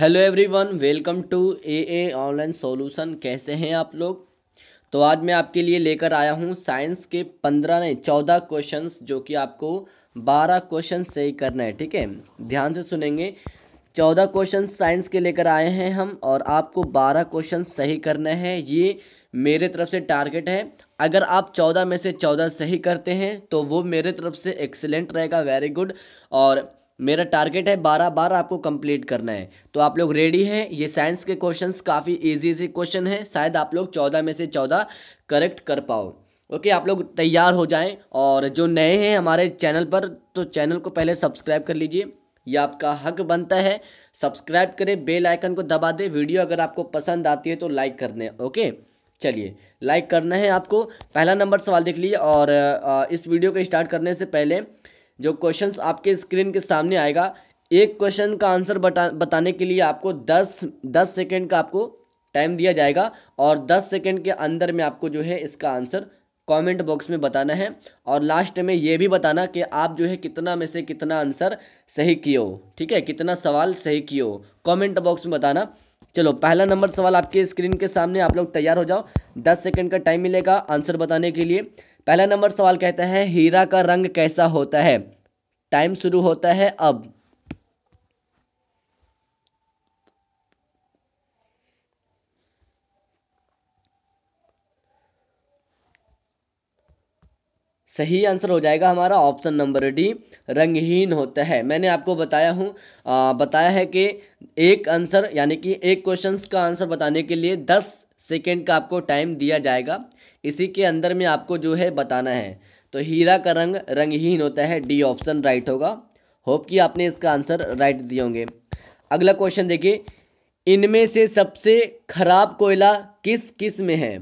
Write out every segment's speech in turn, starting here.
hello everyone welcome to uh online solution कैसे हैं आप लोग तो आज मैं आपके लिए लेकर आया हूं साइंस के पंद्रह नहीं चौदह क्वेश्चंस जो कि आपको बारह क्वेश्चन से ही करना है ठीक है ध्यान से सुनेंगे चौदह क्वेश्चन साइंस के लेकर आए हैं हम और आपको बारह क्वेश्चन सही करना है ये मेरे तरफ से टारगेट है अगर आप चौदह में से चौदह सही करते हैं तो वो मेरे तरफ से एक्सेलेंट रहेगा वेरी गुड और मेरा टारगेट है बारह बार आपको कंप्लीट करना है तो आप लोग रेडी हैं ये साइंस के क्वेश्चंस काफ़ी इजी से क्वेश्चन हैं शायद आप लोग चौदह में से चौदह करेक्ट कर पाओ ओके आप लोग तैयार हो जाएं और जो नए हैं हमारे चैनल पर तो चैनल को पहले सब्सक्राइब कर लीजिए ये आपका हक बनता है सब्सक्राइब करें बेल आइकन को दबा दें वीडियो अगर आपको पसंद आती है तो लाइक कर दें ओके चलिए लाइक करना है आपको पहला नंबर सवाल देख लीजिए और इस वीडियो को स्टार्ट करने से पहले जो क्वेश्चन आपके स्क्रीन के सामने आएगा एक क्वेश्चन का आंसर बता बताने के लिए आपको दस दस सेकेंड का आपको टाइम दिया जाएगा और दस सेकेंड के अंदर में आपको जो है इसका आंसर कमेंट बॉक्स में बताना है और लास्ट में ये भी बताना कि आप जो है कितना में से कितना आंसर सही किए हो ठीक है कितना सवाल सही किए हो बॉक्स में बताना चलो पहला नंबर सवाल आपके स्क्रीन के सामने आप लोग तैयार हो जाओ दस सेकेंड का टाइम मिलेगा आंसर बताने के लिए पहला नंबर सवाल कहता है हीरा का रंग कैसा होता है टाइम शुरू होता है अब सही आंसर हो जाएगा हमारा ऑप्शन नंबर डी रंगहीन होता है मैंने आपको बताया हूँ बताया है कि एक आंसर यानी कि एक क्वेश्चंस का आंसर बताने के लिए दस सेकेंड का आपको टाइम दिया जाएगा इसी के अंदर में आपको जो है बताना है तो हीरा का रंग रंगहीन होता है डी ऑप्शन राइट होगा होप कि आपने इसका आंसर राइट दिए होंगे अगला क्वेश्चन देखिए इनमें से सबसे खराब कोयला किस किस्म है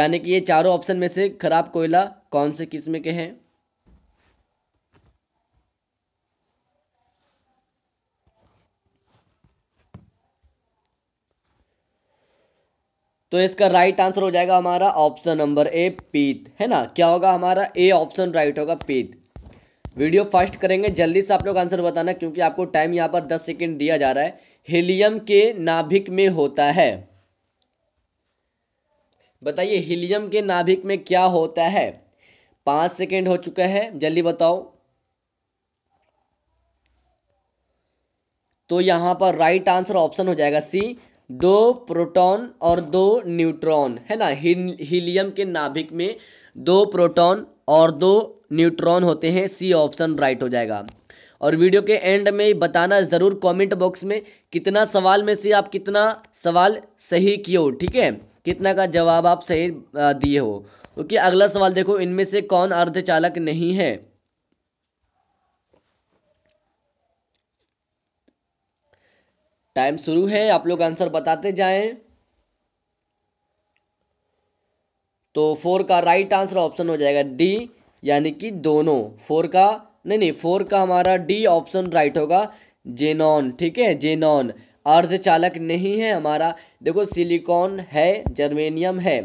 यानी कि ये चारों ऑप्शन में से खराब कोयला कौन से किस्म के हैं तो इसका राइट आंसर हो जाएगा हमारा ऑप्शन नंबर ए पीत है ना क्या होगा हमारा ए ऑप्शन राइट होगा पीत वीडियो फास्ट करेंगे जल्दी से आप लोग आंसर बताना क्योंकि आपको टाइम यहाँ पर दस सेकेंड दिया जा रहा है हीलियम के नाभिक में होता है बताइए हीलियम के नाभिक में क्या होता है पांच सेकेंड हो चुका है जल्दी बताओ तो यहां पर राइट आंसर ऑप्शन हो जाएगा सी दो प्रोटॉन और दो न्यूट्रॉन है ना हीलियम के नाभिक में दो प्रोटॉन और दो न्यूट्रॉन होते हैं सी ऑप्शन राइट हो जाएगा और वीडियो के एंड में बताना ज़रूर कमेंट बॉक्स में कितना सवाल में से आप कितना सवाल सही किए हो ठीक है कितना का जवाब आप सही दिए हो ओके अगला सवाल देखो इनमें से कौन अर्धचालक नहीं है टाइम शुरू है आप लोग आंसर बताते जाएं तो फोर का राइट आंसर ऑप्शन हो जाएगा डी यानी कि दोनों फोर का नहीं नहीं फोर का हमारा डी ऑप्शन राइट होगा जेनॉन ठीक है जेनॉन अर्धचालक नहीं है हमारा देखो सिलिकॉन है जर्मेनियम है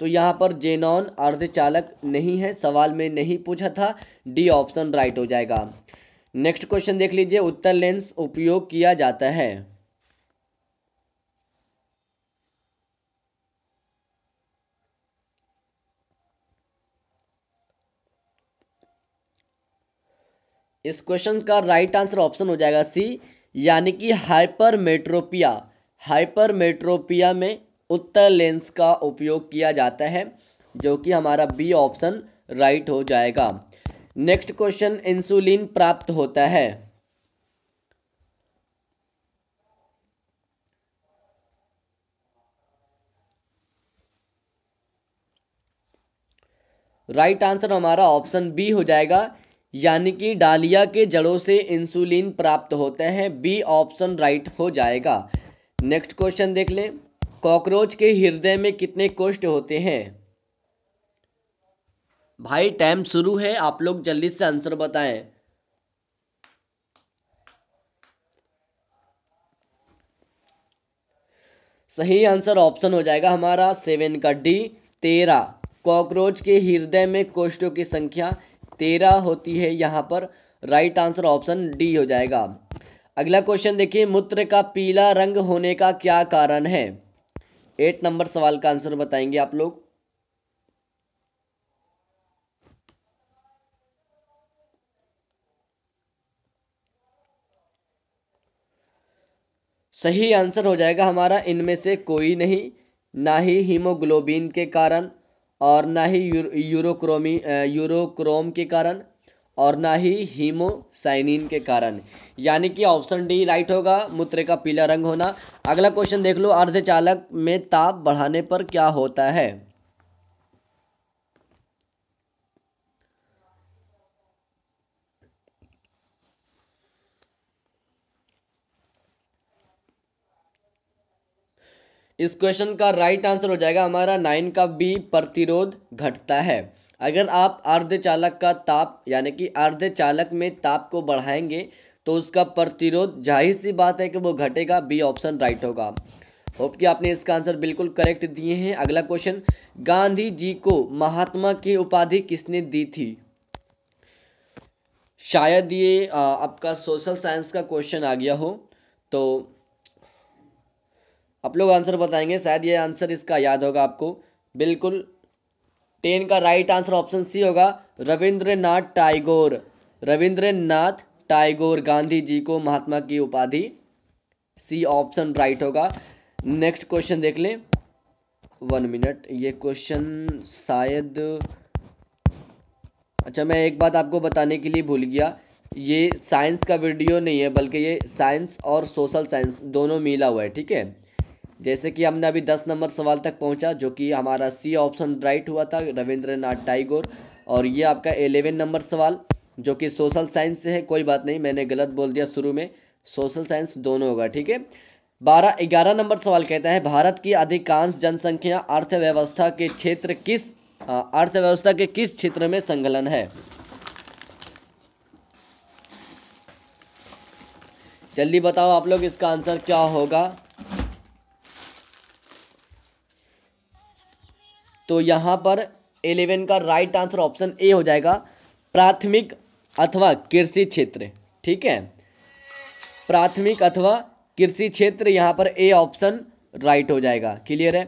तो यहाँ पर जेनॉन अर्धचालक नहीं है सवाल में नहीं पूछा था डी ऑप्शन राइट हो जाएगा नेक्स्ट क्वेश्चन देख लीजिए उत्तर लेंस उपयोग किया जाता है इस क्वेश्चन का राइट आंसर ऑप्शन हो जाएगा सी यानी कि हाइपरमेट्रोपिया हाइपरमेट्रोपिया में उत्तर लेंस का उपयोग किया जाता है जो कि हमारा बी ऑप्शन राइट हो जाएगा नेक्स्ट क्वेश्चन इंसुलिन प्राप्त होता है राइट right आंसर हमारा ऑप्शन बी हो जाएगा यानी कि डालिया के जड़ों से इंसुलिन प्राप्त होते हैं बी ऑप्शन राइट हो जाएगा नेक्स्ट क्वेश्चन देख लें कॉकरोच के हृदय में कितने कोष्ठ होते हैं भाई टाइम शुरू है आप लोग जल्दी से आंसर बताएं सही आंसर ऑप्शन हो जाएगा हमारा सेवन का डी तेरह कॉकरोच के हृदय में कोष्ठों की संख्या तेरह होती है यहाँ पर राइट आंसर ऑप्शन डी हो जाएगा अगला क्वेश्चन देखिए मूत्र का पीला रंग होने का क्या कारण है एट नंबर सवाल का आंसर बताएंगे आप लोग सही आंसर हो जाएगा हमारा इनमें से कोई नहीं ना ही हीमोग्लोबिन के कारण और ना ही यूर, यूरोक्रोमी यूरोक्रोम के कारण और ना ही हीमोसाइनिन के कारण यानी कि ऑप्शन डी राइट होगा मूत्र का पीला रंग होना अगला क्वेश्चन देख लो अर्धचालक में ताप बढ़ाने पर क्या होता है इस क्वेश्चन का राइट आंसर हो जाएगा हमारा नाइन का बी प्रतिरोध घटता है अगर आप अर्ध चालक का ताप यानी कि अर्ध चालक में ताप को बढ़ाएंगे तो उसका प्रतिरोध जाहिर सी बात है कि वो घटेगा बी ऑप्शन राइट होगा होप कि आपने इसका आंसर बिल्कुल करेक्ट दिए हैं अगला क्वेश्चन गांधी जी को महात्मा की उपाधि किसने दी थी शायद ये आपका सोशल साइंस का क्वेश्चन आ गया हो तो आप लोग आंसर बताएंगे शायद ये आंसर इसका याद होगा आपको बिल्कुल टेन का राइट आंसर ऑप्शन सी होगा रविंद्रनाथ टाइगोर रविंद्रनाथ टाइगोर गांधी जी को महात्मा की उपाधि सी ऑप्शन राइट होगा नेक्स्ट क्वेश्चन देख लें वन मिनट ये क्वेश्चन शायद अच्छा मैं एक बात आपको बताने के लिए भूल गया ये साइंस का वीडियो नहीं है बल्कि ये साइंस और सोशल साइंस दोनों मिला हुआ है ठीक है जैसे कि हमने अभी दस नंबर सवाल तक पहुंचा जो कि हमारा सी ऑप्शन राइट हुआ था रविंद्र नाथ टाइगोर और ये आपका एलेवन नंबर सवाल जो कि सोशल साइंस से है कोई बात नहीं मैंने गलत बोल दिया शुरू में सोशल साइंस दोनों होगा ठीक है बारह ग्यारह नंबर सवाल कहता है भारत की अधिकांश जनसंख्या अर्थव्यवस्था के क्षेत्र किस अर्थव्यवस्था के किस क्षेत्र में संकलन है जल्दी बताओ आप लोग इसका आंसर क्या होगा तो यहाँ पर एलेवन का राइट आंसर ऑप्शन ए हो जाएगा प्राथमिक अथवा कृषि क्षेत्र ठीक है प्राथमिक अथवा कृषि क्षेत्र यहाँ पर ए ऑप्शन राइट हो जाएगा क्लियर है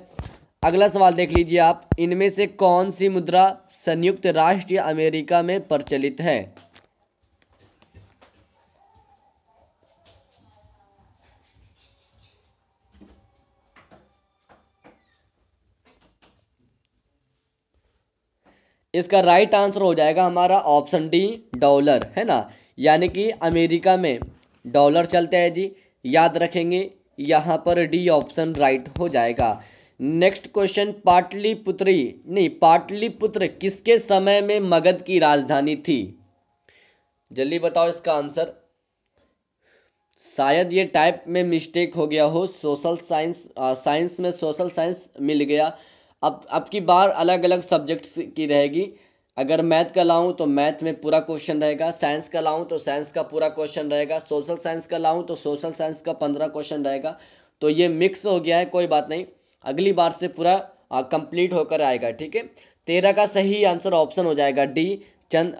अगला सवाल देख लीजिए आप इनमें से कौन सी मुद्रा संयुक्त राष्ट्र या अमेरिका में प्रचलित है इसका राइट आंसर हो जाएगा हमारा ऑप्शन डी डॉलर है ना यानी कि अमेरिका में डॉलर चलते हैं जी याद रखेंगे यहाँ पर डी ऑप्शन राइट हो जाएगा नेक्स्ट क्वेश्चन पाटलिपुत्री नहीं पाटलिपुत्र किसके समय में मगध की राजधानी थी जल्दी बताओ इसका आंसर शायद ये टाइप में मिस्टेक हो गया हो सोशल साइंस साइंस में सोशल साइंस मिल गया अब अब की बार अलग अलग सब्जेक्ट्स की रहेगी अगर मैथ का लाऊं तो मैथ में पूरा क्वेश्चन रहेगा साइंस का लाऊं तो साइंस का पूरा क्वेश्चन रहेगा सोशल साइंस का लाऊं तो सोशल साइंस का पंद्रह क्वेश्चन रहेगा तो ये मिक्स हो गया है कोई बात नहीं अगली बार से पूरा कंप्लीट होकर आएगा ठीक है तेरह का सही आंसर ऑप्शन हो जाएगा डी चंद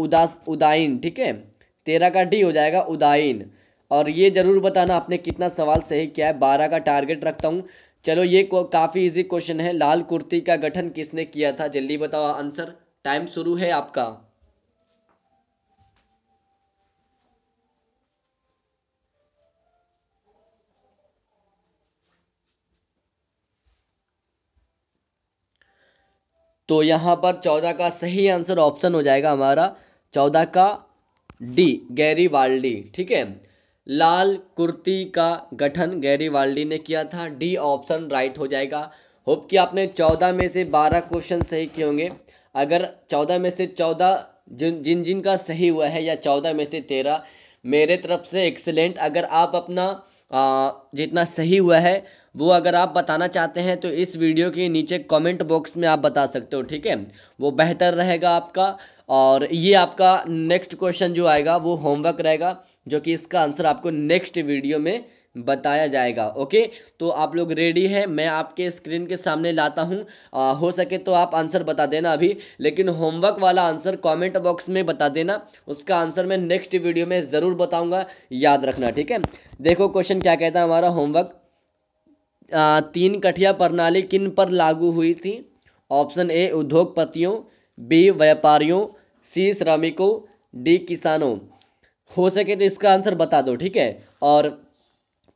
उदास उदायन ठीक है तेरह का डी हो जाएगा उदायन और ये ज़रूर बताना आपने कितना सवाल सही किया है बारह का टारगेट रखता हूँ चलो ये काफ़ी इजी क्वेश्चन है लाल कुर्ती का गठन किसने किया था जल्दी बताओ आंसर टाइम शुरू है आपका तो यहाँ पर चौदह का सही आंसर ऑप्शन हो जाएगा हमारा चौदह का डी गैरी वाल्डी ठीक है लाल कुर्ती का गठन गैरी वाल्डी ने किया था डी ऑप्शन राइट हो जाएगा होप कि आपने चौदह में से बारह क्वेश्चन सही किए होंगे अगर चौदह में से चौदह जिन जिन जिन का सही हुआ है या चौदह में से तेरह मेरे तरफ से एक्सेलेंट अगर आप अपना आ, जितना सही हुआ है वो अगर आप बताना चाहते हैं तो इस वीडियो के नीचे कमेंट बॉक्स में आप बता सकते हो ठीक है वो बेहतर रहेगा आपका और ये आपका नेक्स्ट क्वेश्चन जो आएगा वो होमवर्क रहेगा जो कि इसका आंसर आपको नेक्स्ट वीडियो में बताया जाएगा ओके तो आप लोग रेडी हैं मैं आपके स्क्रीन के सामने लाता हूँ हो सके तो आप आंसर बता देना अभी लेकिन होमवर्क वाला आंसर कमेंट बॉक्स में बता देना उसका आंसर मैं नेक्स्ट वीडियो में ज़रूर बताऊँगा याद रखना ठीक है देखो क्वेश्चन क्या कहता है हमारा होमवर्क तीन कठिया प्रणाली किन पर लागू हुई थी ऑप्शन ए उद्योगपतियों बी व्यापारियों सी श्रमिकों डी किसानों हो सके तो इसका आंसर बता दो ठीक है और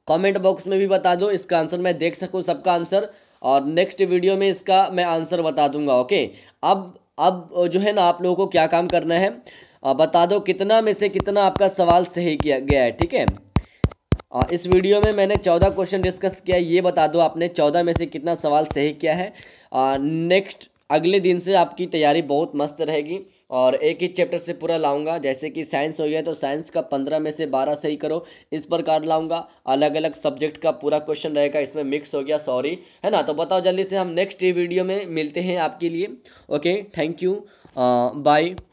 कमेंट बॉक्स में भी बता दो इसका आंसर मैं देख सकूँ सबका आंसर और नेक्स्ट वीडियो में इसका मैं आंसर बता दूंगा ओके अब अब जो है ना आप लोगों को क्या काम करना है बता दो कितना में से कितना आपका सवाल सही किया गया है ठीक है इस वीडियो में मैंने चौदह क्वेश्चन डिस्कस किया ये बता दो आपने चौदह में से कितना सवाल सही किया है नेक्स्ट अगले दिन से आपकी तैयारी बहुत मस्त रहेगी और एक ही चैप्टर से पूरा लाऊंगा जैसे कि साइंस हो गया तो साइंस का पंद्रह में से बारह सही करो इस प्रकार लाऊंगा अलग अलग सब्जेक्ट का पूरा क्वेश्चन रहेगा इसमें मिक्स हो गया सॉरी है ना तो बताओ जल्दी से हम नेक्स्ट वीडियो में मिलते हैं आपके लिए ओके थैंक यू बाय